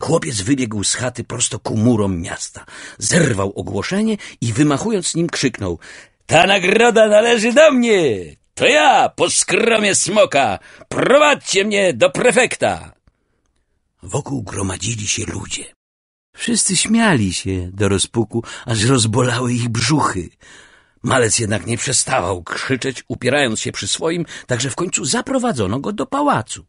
Chłopiec wybiegł z chaty prosto ku murom miasta. Zerwał ogłoszenie i wymachując nim krzyknął Ta nagroda należy do mnie! To ja, po skromie smoka! Prowadźcie mnie do prefekta! Wokół gromadzili się ludzie. Wszyscy śmiali się do rozpuku, aż rozbolały ich brzuchy. Malec jednak nie przestawał krzyczeć, upierając się przy swoim, także w końcu zaprowadzono go do pałacu.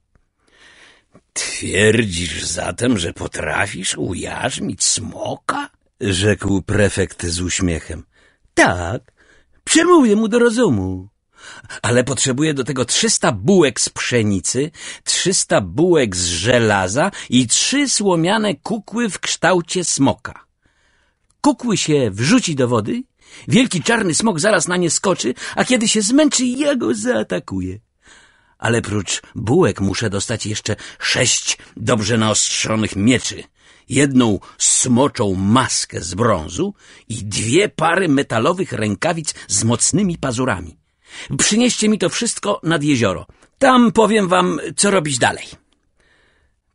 Twierdzisz zatem, że potrafisz ujarzmić smoka? Rzekł prefekt z uśmiechem. Tak, przemówię mu do rozumu. Ale potrzebuję do tego trzysta bułek z pszenicy, trzysta bułek z żelaza i trzy słomiane kukły w kształcie smoka. Kukły się wrzuci do wody, wielki czarny smok zaraz na nie skoczy, a kiedy się zmęczy, ja go zaatakuję ale prócz bułek muszę dostać jeszcze sześć dobrze naostrzonych mieczy, jedną smoczą maskę z brązu i dwie pary metalowych rękawic z mocnymi pazurami. Przynieście mi to wszystko nad jezioro. Tam powiem wam, co robić dalej.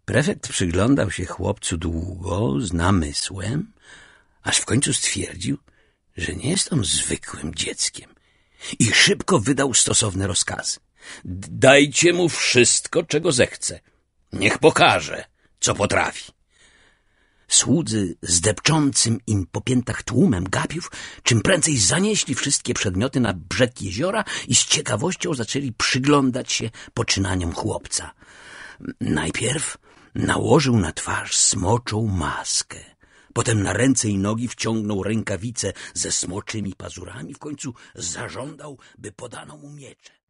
Prefekt przyglądał się chłopcu długo, z namysłem, aż w końcu stwierdził, że nie jest on zwykłym dzieckiem i szybko wydał stosowne rozkazy. Dajcie mu wszystko, czego zechce. Niech pokaże, co potrafi. Słudzy z depczącym im po piętach tłumem gapiów czym prędzej zanieśli wszystkie przedmioty na brzeg jeziora i z ciekawością zaczęli przyglądać się poczynaniom chłopca. Najpierw nałożył na twarz smoczą maskę. Potem na ręce i nogi wciągnął rękawice ze smoczymi pazurami. W końcu zażądał, by podano mu miecze.